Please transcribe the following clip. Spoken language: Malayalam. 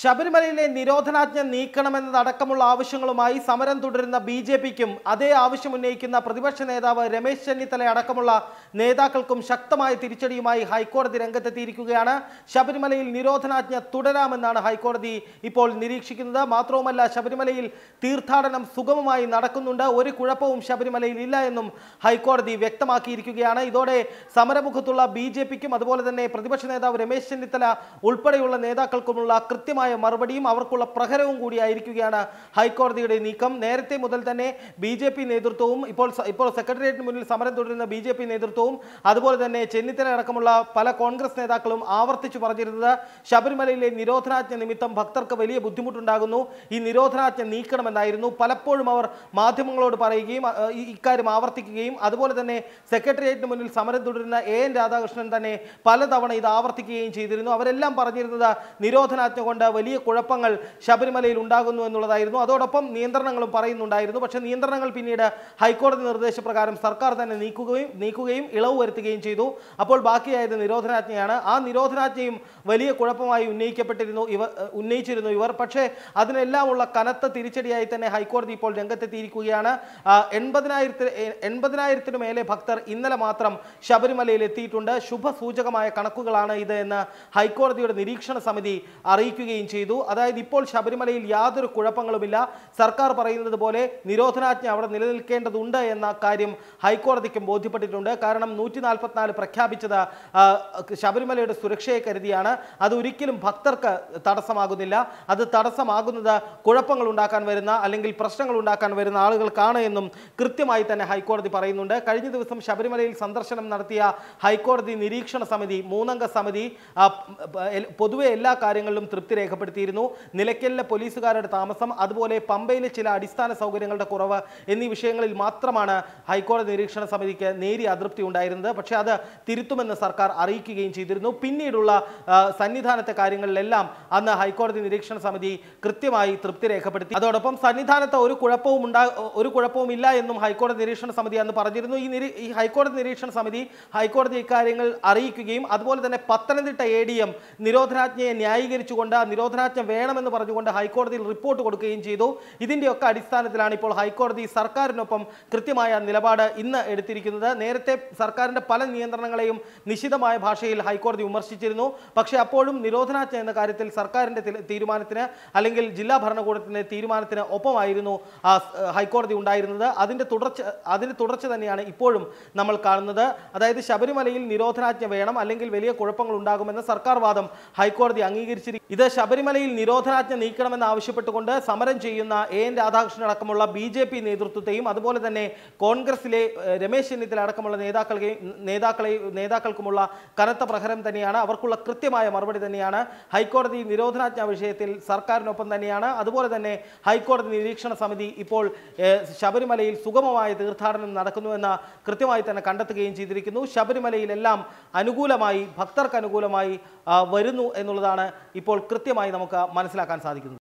ശബരിമലയിലെ നിരോധനാജ്ഞ നീക്കണമെന്നതടക്കമുള്ള ആവശ്യങ്ങളുമായി സമരം തുടരുന്ന ബി ജെ പിക്കും അതേ ആവശ്യം ഉന്നയിക്കുന്ന പ്രതിപക്ഷ നേതാവ് രമേശ് ചെന്നിത്തല അടക്കമുള്ള നേതാക്കൾക്കും ശക്തമായ തിരിച്ചടിയുമായി ഹൈക്കോടതി രംഗത്തെത്തിയിരിക്കുകയാണ് ശബരിമലയിൽ നിരോധനാജ്ഞ തുടരാമെന്നാണ് ഹൈക്കോടതി ഇപ്പോൾ നിരീക്ഷിക്കുന്നത് മാത്രവുമല്ല ശബരിമലയിൽ തീർത്ഥാടനം സുഗമമായി നടക്കുന്നുണ്ട് ഒരു കുഴപ്പവും ശബരിമലയിൽ ഇല്ല എന്നും ഹൈക്കോടതി വ്യക്തമാക്കിയിരിക്കുകയാണ് ഇതോടെ സമരമുഖത്തുള്ള ബി അതുപോലെ തന്നെ പ്രതിപക്ഷ നേതാവ് രമേശ് ചെന്നിത്തല ഉൾപ്പെടെയുള്ള നേതാക്കൾക്കുമുള്ള കൃത്യമായ ശക്തമായ മറുപടിയും അവർക്കുള്ള പ്രഹരവും കൂടിയായിരിക്കുകയാണ് ഹൈക്കോടതിയുടെ നീക്കം നേരത്തെ മുതൽ തന്നെ ബി ജെ പി നേതൃത്വവും ഇപ്പോൾ ഇപ്പോൾ സെക്രട്ടേറിയറ്റിന് മുന്നിൽ സമരം തുടരുന്ന ബി ജെ പി നേതൃത്വവും അതുപോലെ തന്നെ ചെന്നിത്തല അടക്കമുള്ള പല കോൺഗ്രസ് നേതാക്കളും ആവർത്തിച്ചു പറഞ്ഞിരുന്നത് ശബരിമലയിലെ നിരോധനാജ്ഞ നിമിത്തം ഭക്തർക്ക് വലിയ ബുദ്ധിമുട്ടുണ്ടാകുന്നു ഈ നിരോധനാജ്ഞ നീക്കണമെന്നായിരുന്നു പലപ്പോഴും അവർ മാധ്യമങ്ങളോട് പറയുകയും ഇക്കാര്യം ആവർത്തിക്കുകയും അതുപോലെ തന്നെ സെക്രട്ടേറിയറ്റിന് മുന്നിൽ സമരം തുടരുന്ന എ എൻ രാധാകൃഷ്ണൻ തന്നെ പലതവണ ഇത് ആവർത്തിക്കുകയും ചെയ്തിരുന്നു അവരെല്ലാം പറഞ്ഞിരുന്നത് നിരോധനാജ്ഞ കൊണ്ട് വലിയ കുഴപ്പങ്ങൾ ശബരിമലയിൽ ഉണ്ടാകുന്നു എന്നുള്ളതായിരുന്നു അതോടൊപ്പം നിയന്ത്രണങ്ങളും പറയുന്നുണ്ടായിരുന്നു പക്ഷേ നിയന്ത്രണങ്ങൾ പിന്നീട് ഹൈക്കോടതി നിർദ്ദേശപ്രകാരം സർക്കാർ തന്നെ നീക്കുകയും നീക്കുകയും ഇളവ് വരുത്തുകയും ചെയ്തു അപ്പോൾ ബാക്കിയായത് നിരോധനാജ്ഞയാണ് ആ നിരോധനാജ്ഞയും വലിയ കുഴപ്പമായി ഉന്നയിക്കപ്പെട്ടിരുന്നു ഇവർ ഉന്നയിച്ചിരുന്നു ഇവർ പക്ഷേ അതിനെല്ലാമുള്ള കനത്ത തിരിച്ചടിയായി തന്നെ ഹൈക്കോടതി ഇപ്പോൾ രംഗത്തെത്തിയിരിക്കുകയാണ് എൺപതിനായിരത്തി എൺപതിനായിരത്തിനു മേലെ ഭക്തർ ഇന്നലെ മാത്രം ശബരിമലയിൽ എത്തിയിട്ടുണ്ട് ശുഭസൂചകമായ കണക്കുകളാണ് ഇത് എന്ന് ഹൈക്കോടതിയുടെ നിരീക്ഷണ സമിതി അറിയിക്കുകയും നൽകുകയും ചെയ്തു അതായത് ഇപ്പോൾ ശബരിമലയിൽ യാതൊരു കുഴപ്പങ്ങളുമില്ല സർക്കാർ പറയുന്നത് പോലെ നിരോധനാജ്ഞ അവിടെ നിലനിൽക്കേണ്ടതുണ്ട് എന്ന കാര്യം ഹൈക്കോടതിക്കും ബോധ്യപ്പെട്ടിട്ടുണ്ട് കാരണം നൂറ്റി നാൽപ്പത്തിനാല് പ്രഖ്യാപിച്ചത് ശബരിമലയുടെ സുരക്ഷയെ കരുതിയാണ് അത് ഒരിക്കലും ഭക്തർക്ക് തടസ്സമാകുന്നില്ല അത് തടസ്സമാകുന്നത് കുഴപ്പങ്ങൾ ഉണ്ടാക്കാൻ വരുന്ന അല്ലെങ്കിൽ പ്രശ്നങ്ങൾ ഉണ്ടാക്കാൻ വരുന്ന ആളുകൾക്കാണ് എന്നും കൃത്യമായി തന്നെ ഹൈക്കോടതി പറയുന്നുണ്ട് കഴിഞ്ഞ ദിവസം ശബരിമലയിൽ സന്ദർശനം നടത്തിയ ഹൈക്കോടതി നിരീക്ഷണ സമിതി മൂന്നംഗ സമിതി പൊതുവെ എല്ലാ കാര്യങ്ങളിലും തൃപ്തി രേഖപ്പെടുത്തിയിരുന്നു നിലയ്ക്കലിലെ പോലീസുകാരുടെ താമസം അതുപോലെ പമ്പയിലെ ചില അടിസ്ഥാന സൗകര്യങ്ങളുടെ കുറവ് എന്നീ വിഷയങ്ങളിൽ മാത്രമാണ് ഹൈക്കോടതി നിരീക്ഷണ സമിതിക്ക് നേരിയ അതൃപ്തി ഉണ്ടായിരുന്നത് പക്ഷേ അത് തിരുത്തുമെന്ന് സർക്കാർ അറിയിക്കുകയും ചെയ്തിരുന്നു പിന്നീടുള്ള സന്നിധാനത്തെ കാര്യങ്ങളിലെല്ലാം അന്ന് ഹൈക്കോടതി നിരീക്ഷണ സമിതി കൃത്യമായി തൃപ്തി രേഖപ്പെടുത്തി അതോടൊപ്പം സന്നിധാനത്ത് ഒരു കുഴപ്പവും ഉണ്ടാ ഒരു കുഴപ്പവും ഇല്ല എന്നും ഹൈക്കോടതി നിരീക്ഷണ സമിതി അന്ന് പറഞ്ഞിരുന്നു ഈ ഈ ഹൈക്കോടതി നിരീക്ഷണ സമിതി ഹൈക്കോടതി ഇക്കാര്യങ്ങൾ അറിയിക്കുകയും അതുപോലെ തന്നെ പത്തനംതിട്ട എ ഡി എം നിരോധനാജ്ഞയെ ന്യായീകരിച്ചുകൊണ്ട് നിരോധനാജ്ഞ വേണമെന്ന് പറഞ്ഞുകൊണ്ട് ഹൈക്കോടതിയിൽ റിപ്പോർട്ട് കൊടുക്കുകയും ചെയ്തു ഇതിൻ്റെയൊക്കെ അടിസ്ഥാനത്തിലാണ് ഇപ്പോൾ ഹൈക്കോടതി സർക്കാരിനൊപ്പം കൃത്യമായ നിലപാട് ഇന്ന് എടുത്തിരിക്കുന്നത് നേരത്തെ സർക്കാരിൻ്റെ പല നിയന്ത്രണങ്ങളെയും നിശിതമായ ഭാഷയിൽ ഹൈക്കോടതി വിമർശിച്ചിരുന്നു പക്ഷേ അപ്പോഴും നിരോധനാജ്ഞ എന്ന കാര്യത്തിൽ സർക്കാരിൻ്റെ തീരുമാനത്തിന് അല്ലെങ്കിൽ ജില്ലാ ഭരണകൂടത്തിൻ്റെ തീരുമാനത്തിന് ഒപ്പമായിരുന്നു ഹൈക്കോടതി ഉണ്ടായിരുന്നത് അതിൻ്റെ തുടർച്ച അതിൻ്റെ തുടർച്ച തന്നെയാണ് ഇപ്പോഴും നമ്മൾ കാണുന്നത് അതായത് ശബരിമലയിൽ നിരോധനാജ്ഞ വേണം അല്ലെങ്കിൽ വലിയ കുഴപ്പങ്ങൾ ഉണ്ടാകുമെന്ന സർക്കാർ വാദം ഹൈക്കോടതി അംഗീകരിച്ചിരിക്കും ഇത് ശബരിമലയിൽ നിരോധനാജ്ഞ നീക്കണമെന്ന് ആവശ്യപ്പെട്ടുകൊണ്ട് സമരം ചെയ്യുന്ന എ എൻ രാധാകൃഷ്ണൻ അടക്കമുള്ള ബി ജെ പി നേതൃത്വത്തെയും അതുപോലെ തന്നെ കോൺഗ്രസിലെ രമേശ് ചെന്നിത്തല അടക്കമുള്ള നേതാക്കളെയും നേതാക്കളെ നേതാക്കൾക്കുമുള്ള കനത്ത പ്രഹരം തന്നെയാണ് അവർക്കുള്ള കൃത്യമായ മറുപടി തന്നെയാണ് ഹൈക്കോടതി നിരോധനാജ്ഞ വിഷയത്തിൽ സർക്കാരിനൊപ്പം തന്നെയാണ് അതുപോലെ തന്നെ ഹൈക്കോടതി നിരീക്ഷണ സമിതി ഇപ്പോൾ ശബരിമലയിൽ സുഗമമായ തീർത്ഥാടനം നടക്കുന്നുവെന്ന് കൃത്യമായി തന്നെ കണ്ടെത്തുകയും ചെയ്തിരിക്കുന്നു ശബരിമലയിലെല്ലാം അനുകൂലമായി ഭക്തർക്ക് അനുകൂലമായി വരുന്നു എന്നുള്ളതാണ് ഇപ്പോൾ കൃത്യമായി കൃത്യമായി നമുക്ക് മനസ്സിലാക്കാൻ സാധിക്കുന്നത്